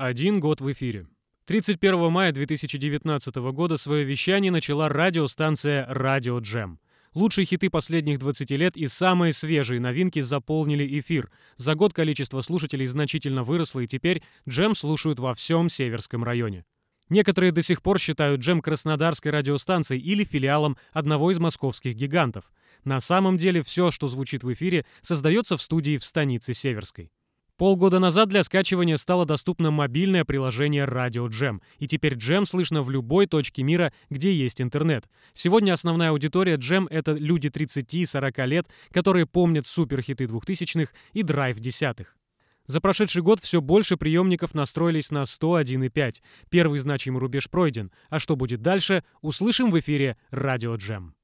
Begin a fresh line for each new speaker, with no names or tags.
Один год в эфире. 31 мая 2019 года свое вещание начала радиостанция «Радио Джем». Лучшие хиты последних 20 лет и самые свежие новинки заполнили эфир. За год количество слушателей значительно выросло, и теперь джем слушают во всем Северском районе. Некоторые до сих пор считают джем Краснодарской радиостанцией или филиалом одного из московских гигантов. На самом деле все, что звучит в эфире, создается в студии в станице Северской. Полгода назад для скачивания стало доступно мобильное приложение «Радио Джем», и теперь Джем слышно в любой точке мира, где есть интернет. Сегодня основная аудитория Джем — это люди 30-40 и лет, которые помнят суперхиты 2000-х и драйв десятых. За прошедший год все больше приемников настроились на 101,5. Первый значимый рубеж пройден. А что будет дальше, услышим в эфире «Радио Джем».